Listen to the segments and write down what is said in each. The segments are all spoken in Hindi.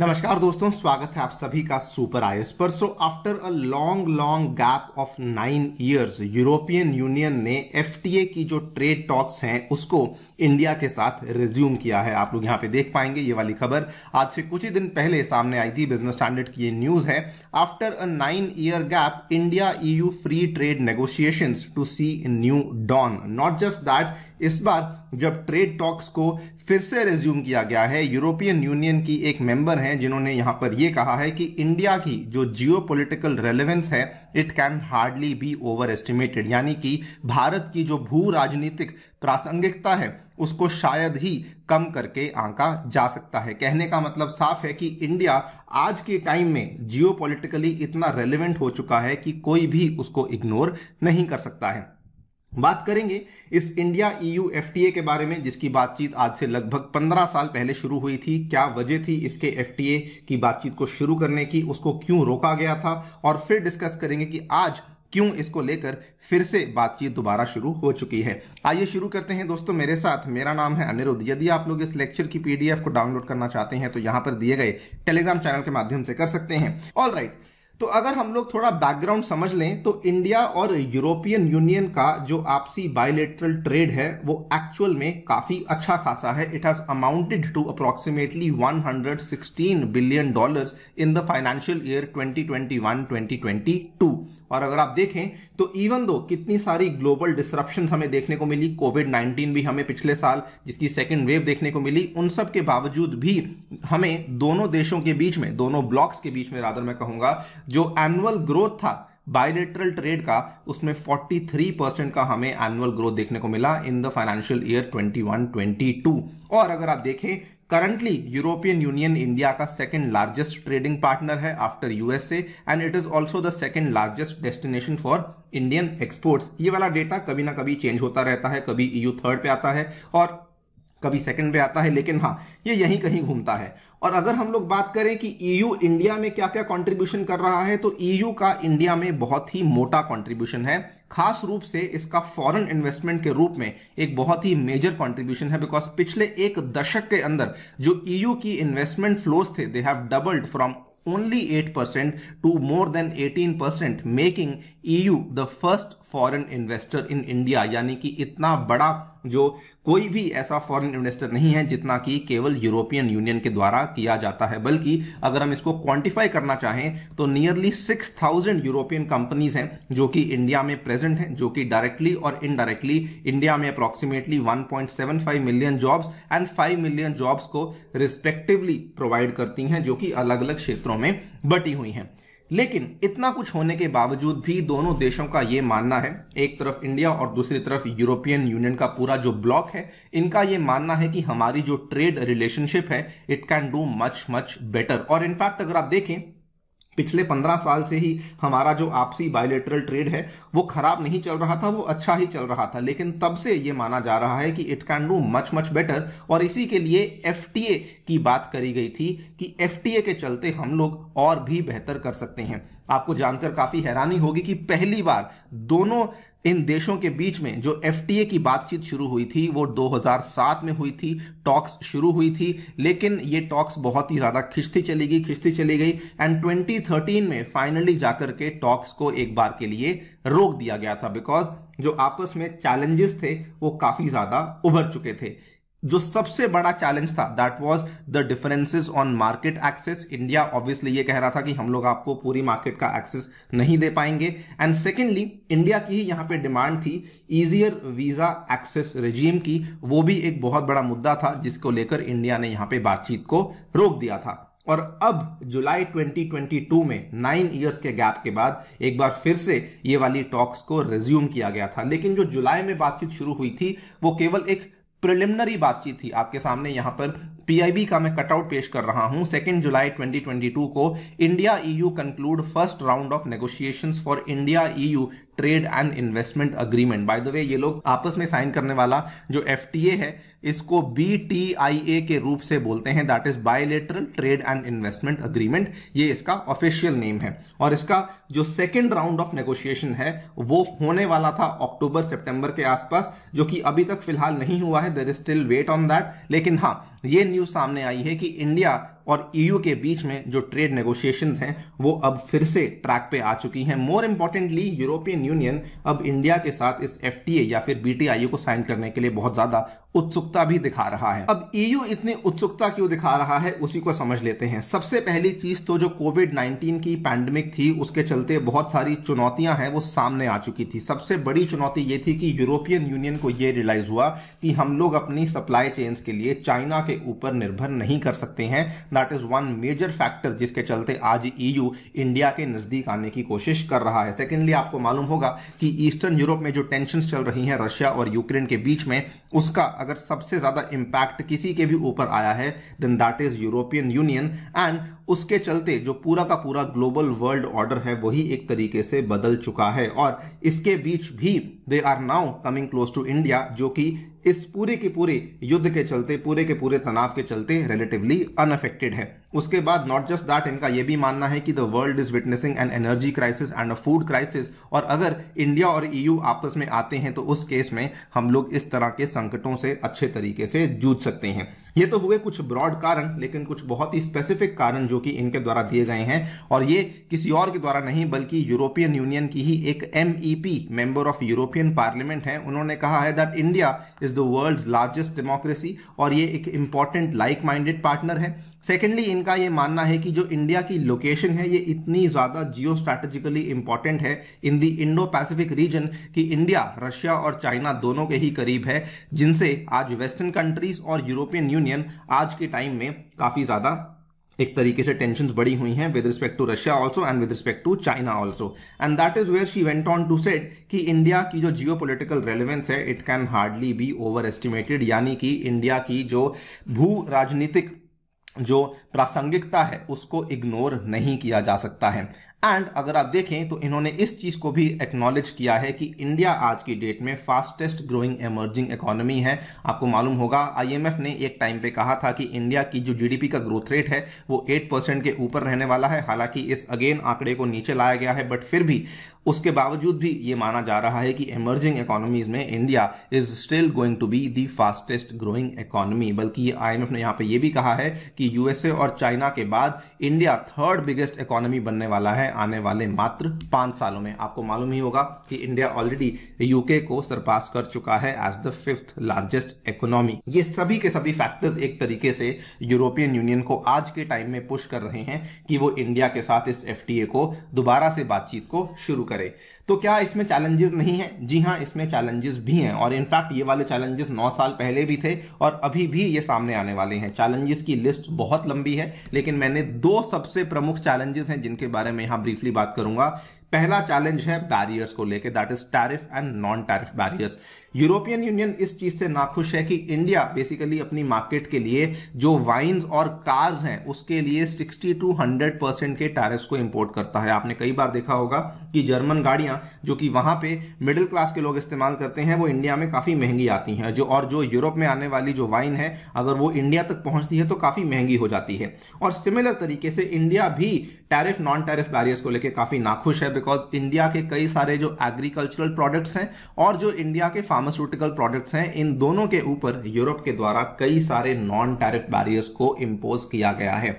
नमस्कार दोस्तों स्वागत है आप सभी का सुपर आईएस पर so after a long long gap of nine years European Union ने एफटीए की जो ट्रेड टॉक्स हैं उसको इंडिया के साथ रिज्यूम किया है आप लोग यहां पे देख पाएंगे ये वाली खबर आज से कुछ ही दिन पहले सामने आई थी बिजनेस स्टैंडर्ड की ये न्यूज है after a nine year gap India EU free trade negotiation to see new dawn not just that इस बार जब ट्रेड टॉक्स को फिर से रेज्यूम किया गया है यूरोपियन यूनियन की एक मेंबर हैं जिन्होंने यहाँ पर यह कहा है कि इंडिया की जो जियो पोलिटिकल रेलिवेंस है it can hardly be overestimated यानी कि भारत की जो भू राजनीतिक प्रासंगिकता है उसको शायद ही कम करके आंका जा सकता है कहने का मतलब साफ है कि इंडिया आज के टाइम में जियो इतना रेलिवेंट हो चुका है कि कोई भी उसको इग्नोर नहीं कर सकता है बात करेंगे इस इंडिया ईयू e एफटीए के बारे में जिसकी बातचीत आज से लगभग 15 साल पहले शुरू हुई थी क्या वजह थी इसके एफटीए की बातचीत को शुरू करने की उसको क्यों रोका गया था और फिर डिस्कस करेंगे कि आज क्यों इसको लेकर फिर से बातचीत दोबारा शुरू हो चुकी है आइए शुरू करते हैं दोस्तों मेरे साथ मेरा नाम है अनिरुद्ध यदि आप लोग इस लेक्चर की पीडीएफ को डाउनलोड करना चाहते हैं तो यहां पर दिए गए टेलीग्राम चैनल के माध्यम से कर सकते हैं ऑल राइट तो अगर हम लोग थोड़ा बैकग्राउंड समझ लें तो इंडिया और यूरोपियन यूनियन का जो आपसी बायोलेटरल ट्रेड है वो एक्चुअल में काफी अच्छा खासा है it has amounted to approximately 116 billion dollars in the financial year 2021-2022 और अगर आप देखें तो इवन दो कितनी सारी ग्लोबल डिसरप्शन हमें देखने को मिली कोविड नाइन्टीन भी हमें पिछले साल जिसकी सेकेंड वेव देखने को मिली उन सब के बावजूद भी हमें दोनों देशों के बीच में दोनों ब्लॉक्स के बीच में रादर मैं कहूंगा जो एनुअल ग्रोथ था बायलेटरल ट्रेड का उसमें 43 परसेंट का हमें एनुअल ग्रोथ देखने को मिला इन द फाइनेंशियल ईयर 21-22 और अगर आप देखें करंटली यूरोपियन यूनियन इंडिया का सेकेंड लार्जेस्ट ट्रेडिंग पार्टनर है after USA and it is also the second largest destination for Indian exports ये वाला डेटा कभी ना कभी चेंज होता रहता है कभी ईयू e थर्ड पे आता है और कभी सेकंड पे आता है लेकिन हाँ ये यहीं कहीं घूमता है और अगर हम लोग बात करें कि ईयू e इंडिया में क्या क्या कंट्रीब्यूशन कर रहा है तो ईयू e का इंडिया में बहुत ही मोटा कंट्रीब्यूशन है खास रूप से इसका फॉरेन इन्वेस्टमेंट के रूप में एक बहुत ही मेजर कंट्रीब्यूशन है बिकॉज पिछले एक दशक के अंदर जो ईयू e की इन्वेस्टमेंट फ्लोज थे they have doubled from percent to more than eighteen percent making EU the first foreign investor in India यानी कि इतना बड़ा जो कोई भी ऐसा फॉरेन इन्वेस्टर नहीं है जितना कि केवल यूरोपियन यूनियन के द्वारा किया जाता है बल्कि अगर हम इसको क्वांटिफाई करना चाहें तो nearly six thousand European companies हैं जो कि इंडिया में प्रेजेंट हैं जो कि डायरेक्टली और इनडायरेक्टली इंडिया में approximately 1.75 million jobs and 5 million jobs को रिस्पेक्टिवली प्रोवाइड करती हैं जो कि अलग अलग क्षेत्रों में बटी हुई हैं लेकिन इतना कुछ होने के बावजूद भी दोनों देशों का ये मानना है एक तरफ इंडिया और दूसरी तरफ यूरोपियन यूनियन का पूरा जो ब्लॉक है इनका ये मानना है कि हमारी जो ट्रेड रिलेशनशिप है it can do much much better और इनफैक्ट अगर आप देखें पिछले पंद्रह साल से ही हमारा जो आपसी बायोलेटरल ट्रेड है वो खराब नहीं चल रहा था वो अच्छा ही चल रहा था लेकिन तब से ये माना जा रहा है कि it can do much much better और इसी के लिए एफ की बात करी गई थी कि एफ के चलते हम लोग और भी बेहतर कर सकते हैं आपको जानकर काफी हैरानी होगी कि पहली बार दोनों इन देशों के बीच में जो एफ की बातचीत शुरू हुई थी वो 2007 में हुई थी टॉक्स शुरू हुई थी लेकिन ये टॉक्स बहुत ही ज़्यादा खिंचती चली गई खिंचती चली गई एंड 2013 में फाइनली जाकर के टॉक्स को एक बार के लिए रोक दिया गया था बिकॉज जो आपस में चैलेंजेस थे वो काफ़ी ज़्यादा उभर चुके थे जो सबसे बड़ा चैलेंज था that was the differences on market access India obviously ये कह रहा था कि हम लोग आपको पूरी मार्केट का एक्सेस नहीं दे पाएंगे एंड सेकेंडली इंडिया की ही यहाँ पे डिमांड थी इजियर वीजा एक्सेस रिजीम की वो भी एक बहुत बड़ा मुद्दा था जिसको लेकर इंडिया ने यहाँ पे बातचीत को रोक दिया था और अब जुलाई 2022 में नाइन ईयर्स के गैप के बाद एक बार फिर से ये वाली टॉक्स को रिज्यूम किया गया था लेकिन जो जुलाई में बातचीत शुरू हुई थी वो केवल एक प्रिलिमिनरी बातचीत थी आपके सामने यहां पर पीआईबी का मैं कटआउट पेश कर रहा हूं सेकेंड जुलाई 2022 को India EU conclude first round of negotiations for India EU trade and investment agreement by the way ये लोग आपस में साइन करने वाला जो एफ है इसको बी के रूप से बोलते हैं that is bilateral trade and investment agreement ये इसका ऑफिशियल नेम है और इसका जो सेकेंड राउंड ऑफ नेगोशिएशन है वो होने वाला था अक्टूबर सितंबर के आसपास जो कि अभी तक फिलहाल नहीं हुआ है there is still wait on that लेकिन हाँ ये न्यूज सामने आई है कि इंडिया और ईयू e के बीच में जो ट्रेड नेगोशिएशन हैं वो अब फिर से ट्रैक पे आ चुकी हैं मोर इम्पॉर्टेंटली यूरोपियन यूनियन अब इंडिया के साथ इस एफ या फिर बी को साइन करने के लिए बहुत ज़्यादा उत्सुकता भी दिखा रहा है अब ईयू e इतनी उत्सुकता क्यों दिखा रहा है उसी को समझ लेते हैं सबसे पहली चीज़ तो जो कोविड 19 की पैंडमिक थी उसके चलते बहुत सारी चुनौतियां हैं वो सामने आ चुकी थी सबसे बड़ी चुनौती ये थी कि यूरोपियन यूनियन को ये रियलाइज हुआ कि हम लोग अपनी सप्लाई चेन्स के लिए चाइना के ऊपर निर्भर नहीं कर सकते हैं that is one major factor जिसके चलते आज ईयू e इंडिया के नज़दीक आने की कोशिश कर रहा है सेकेंडली आपको मालूम होगा कि ईस्टर्न यूरोप में जो टेंशन चल रही हैं रशिया और यूक्रेन के बीच में उसका अगर सबसे ज़्यादा इंपैक्ट किसी के भी ऊपर आया है then that is European Union and उसके चलते जो पूरा का पूरा ग्लोबल वर्ल्ड ऑर्डर है वही एक तरीके से बदल चुका है और इसके बीच भी they are now coming close to India जो कि इस पूरे के पूरे युद्ध के चलते पूरे के पूरे तनाव के चलते रिलेटिवली अनअफेक्टेड है उसके बाद नॉट जस्ट दैट इनका यह भी मानना है कि the world is witnessing an energy crisis and a food crisis और अगर इंडिया और ईयू e आपस में आते हैं तो उस केस में हम लोग इस तरह के संकटों से अच्छे तरीके से जूझ सकते हैं ये तो हुए कुछ ब्रॉड कारण लेकिन कुछ बहुत ही स्पेसिफिक कारण जो कि इनके द्वारा दिए गए हैं और ये किसी और के द्वारा नहीं बल्कि यूरोपियन यूनियन की ही एक एम मेंबर ऑफ यूरोपियन पार्लियामेंट है उन्होंने कहा है that India is the world largest democracy और ये एक इंपॉर्टेंट लाइक माइंडेड पार्टनर है सेकेंडली इनका ये मानना है कि जो इंडिया की लोकेशन है ये इतनी ज़्यादा जियो स्ट्रैटेजिकली इंपॉर्टेंट है in the Indo Pacific region कि इंडिया रशिया और चाइना दोनों के ही करीब है जिनसे आज वेस्टर्न कंट्रीज और यूरोपियन यूनियन आज के टाइम में काफ़ी ज़्यादा एक तरीके से टेंशन बढ़ी हुई हैं with respect to Russia also and with respect to China also and that is where she went on to set कि इंडिया की जो जियो पोलिटिकल रेलिवेंस है it can hardly be overestimated यानी कि इंडिया की जो भू राजनीतिक जो प्रासंगिकता है उसको इग्नोर नहीं किया जा सकता है एंड अगर आप देखें तो इन्होंने इस चीज़ को भी एक्नॉलेज किया है कि इंडिया आज की डेट में फास्टेस्ट ग्रोइंग एमर्जिंग इकोनॉमी है आपको मालूम होगा आईएमएफ ने एक टाइम पे कहा था कि इंडिया की जो जीडीपी का ग्रोथ रेट है वो 8 परसेंट के ऊपर रहने वाला है हालांकि इस अगेन आंकड़े को नीचे लाया गया है बट फिर भी उसके बावजूद भी ये माना जा रहा है कि एमर्जिंग इकोनॉमीज में India is still going to be the fastest growing economy बल्कि ये आईएमएफ ने यहाँ पे ये भी कहा है कि यूएसए और चाइना के बाद इंडिया थर्ड बिगेस्ट इकोनॉमी बनने वाला है आने वाले मात्र पांच सालों में आपको मालूम ही होगा कि इंडिया ऑलरेडी यूके को सरपास कर चुका है as the fifth largest economy ये सभी के सभी फैक्टर्स एक तरीके से यूरोपियन यूनियन को आज के टाइम में पुश कर रहे हैं कि वो इंडिया के साथ इस एफ को दोबारा से बातचीत को शुरू करे तो क्या इसमें चैलेंजेस नहीं है जी हाँ इसमें चैलेंजेस भी हैं और इनफैक्ट ये वाले चैलेंजेस नौ साल पहले भी थे और अभी भी ये सामने आने वाले हैं चैलेंजेस की लिस्ट बहुत लंबी है लेकिन मैंने दो सबसे प्रमुख चैलेंजेस हैं जिनके बारे में यहाँ ब्रीफली बात करूंगा पहला चैलेंज है बैरियर्स को लेकर that is tariff and non tariff barriers European Union इस चीज से नाखुश है कि इंडिया बेसिकली अपनी मार्केट के लिए जो वाइन्स और कार्स हैं उसके लिए 60 टू 100 परसेंट के टैरिस को इंपोर्ट करता है आपने कई बार देखा होगा कि जर्मन गाड़ियां जो कि वहां पे मिडिल क्लास के लोग इस्तेमाल करते हैं वो इंडिया में काफी महंगी आती हैं जो और जो यूरोप में आने वाली जो वाइन है अगर वो इंडिया तक पहुंचती है तो काफी महंगी हो जाती है और सिमिलर तरीके से इंडिया भी टैरिफ नॉन टैरिफ बैरियर्स को लेकर काफी नाखुश है बिकॉज इंडिया के कई सारे जो एग्रीकल्चरल प्रोडक्ट्स हैं और जो इंडिया के फार्म फार्मास्यूटिकल प्रोडक्ट्स हैं इन दोनों के ऊपर यूरोप के द्वारा कई सारे नॉन टैरिफ बैरियर्स को इम्पोज किया गया है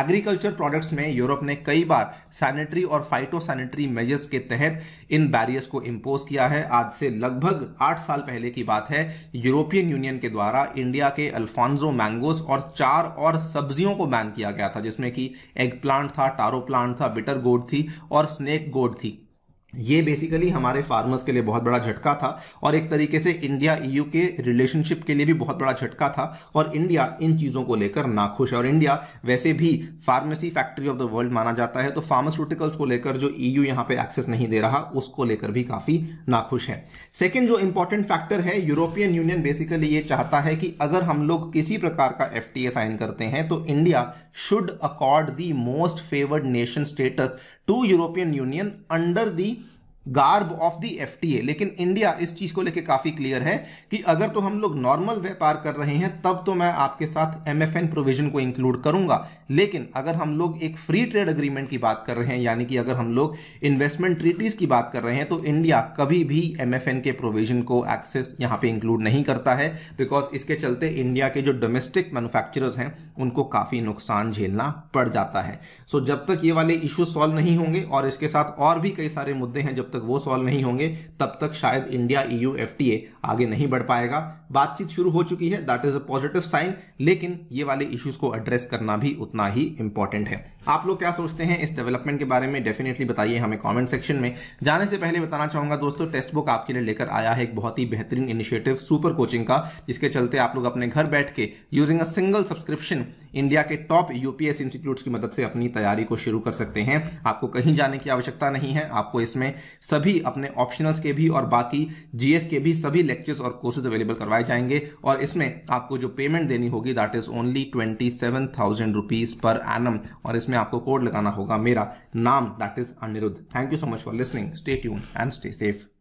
एग्रीकल्चर प्रोडक्ट्स में यूरोप ने कई बार सैनिटरी और फाइटो सैनिटरी मेजर्स के तहत इन बैरियर्स को इम्पोज किया है आज से लगभग आठ साल पहले की बात है यूरोपियन यूनियन के द्वारा इंडिया के अल्फांजो मैंगोस और चार और सब्जियों को बैन किया गया था जिसमें कि एग प्लांट था टारो प्लांट था बिटर गोड थी और स्नेक गोड थी ये बेसिकली हमारे फार्मर्स के लिए बहुत बड़ा झटका था और एक तरीके से इंडिया ईयू e के रिलेशनशिप के लिए भी बहुत बड़ा झटका था और इंडिया इन चीज़ों को लेकर नाखुश है और इंडिया वैसे भी pharmacy factory of the world माना जाता है तो फार्मास्यूटिकल्स को लेकर जो ईयू e यहाँ पे एक्सेस नहीं दे रहा उसको लेकर भी काफ़ी नाखुश है सेकेंड जो इंपॉर्टेंट फैक्टर है यूरोपियन यूनियन बेसिकली ये चाहता है कि अगर हम लोग किसी प्रकार का एफ साइन करते हैं तो India should accord the most favoured nation status to European Union under the garb of the F लेकिन इंडिया इस चीज को लेके काफी क्लियर है कि अगर तो हम लोग नॉर्मल व्यापार कर रहे हैं तब तो मैं आपके साथ एन प्रोविजन को इंक्लूड करूंगा लेकिन अगर हम लोग एक फ्री ट्रेड अग्रीमेंट की बात कर रहे हैं यानी कि अगर हम लोग इन्वेस्टमेंट ट्रीटीज की बात कर रहे हैं तो इंडिया कभी भी एन के प्रोविजन को एक्सेस यहां पर इंक्लूड नहीं करता है बिकॉज इसके चलते इंडिया के जो डोमेस्टिक मैनुफैक्चर हैं उनको काफी नुकसान झेलना पड़ जाता है सो so, जब तक ये वाले इश्यू सॉल्व नहीं होंगे और इसके साथ और भी कई सारे मुद्दे हैं जब तक तक वो सॉल्व नहीं होंगे तब तक शायद इंडिया ईयू एफ आगे नहीं बढ़ पाएगा बातचीत शुरू हो चुकी है that is a positive sign लेकिन ये वाले इश्यूज को एड्रेस करना भी उतना ही इंपॉर्टेंट है आप लोग क्या सोचते हैं इस डेवलपमेंट के बारे में डेफिनेटली बताइए हमें कॉमेंट सेक्शन में जाने से पहले बताना चाहूंगा दोस्तों टेस्ट बुक आपके लिए लेकर आया है एक बहुत ही बेहतरीन इनिशिएटिव सुपर कोचिंग का जिसके चलते आप लोग अपने घर बैठ के using a single subscription India के टॉप यूपीएस इंस्टीट्यूट की मदद से अपनी तैयारी को शुरू कर सकते हैं आपको कहीं जाने की आवश्यकता नहीं है आपको इसमें सभी अपने ऑप्शनल्स के भी और बाकी जीएस के भी सभी लेक्चर्स और कोर्सेज अवेलेबल करवाए जाएंगे और इसमें आपको जो पेमेंट देनी होगी that is only twenty seven thousand rupees per annum और इसमें आपको कोड लगाना होगा मेरा नाम that is Aniruddh thank you so much for listening stay tune and stay safe